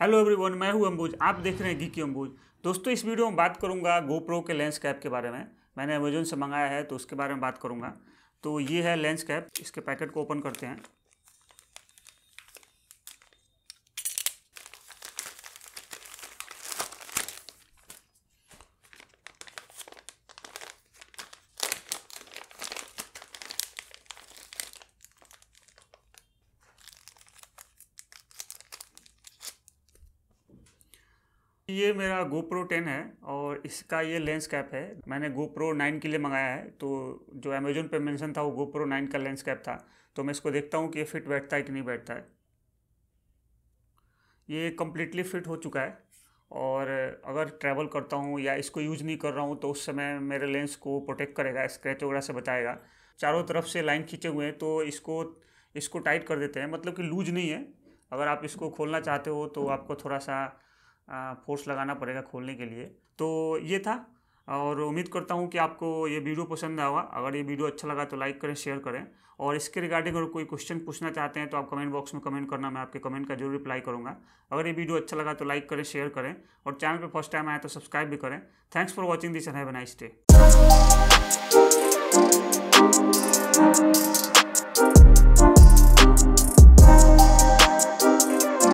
hello everyone मैं हूं अंबुज आप देख रहे हैं गी की अंबुज दोस्तों इस वीडियो में बात करूंगा गोप्रो के लेंस कैप के बारे में मैंने अमेजोन से मंगाया है तो उसके बारे में बात करूंगा तो ये है लेंस कैप इसके पैकेट को ओपन करते हैं ये मेरा GoPro टेन है और इसका ये लेंस कैप है मैंने GoPro नाइन के लिए मंगाया है तो जो अमेजोन पे मेंशन था वो GoPro नाइन का लेंस कैप था तो मैं इसको देखता हूँ कि ये फिट बैठता है कि नहीं बैठता है ये कम्प्लीटली फिट हो चुका है और अगर ट्रैवल करता हूँ या इसको यूज नहीं कर रहा हूँ तो उस समय मेरे लेंस को प्रोटेक्ट करेगा स्क्रैच वगैरह से बचाएगा चारों तरफ से लाइन खींचे हुए हैं तो इसको इसको टाइट कर देते हैं मतलब कि लूज नहीं है अगर आप इसको खोलना चाहते हो तो आपको थोड़ा सा फोर्स लगाना पड़ेगा खोलने के लिए तो ये था और उम्मीद करता हूँ कि आपको ये वीडियो पसंद आया अगर ये वीडियो अच्छा लगा तो लाइक करें शेयर करें और इसके रिगार्डिंग अगर कोई क्वेश्चन पूछना चाहते हैं तो आप कमेंट बॉक्स में कमेंट करना मैं आपके कमेंट का जरूर रिप्लाई करूँगा अगर ये वीडियो अच्छा लगा तो लाइक करें शेयर करें और चैनल पर फर्स्ट टाइम आए तो सब्सक्राइब भी करें thanks for watching this and have nice day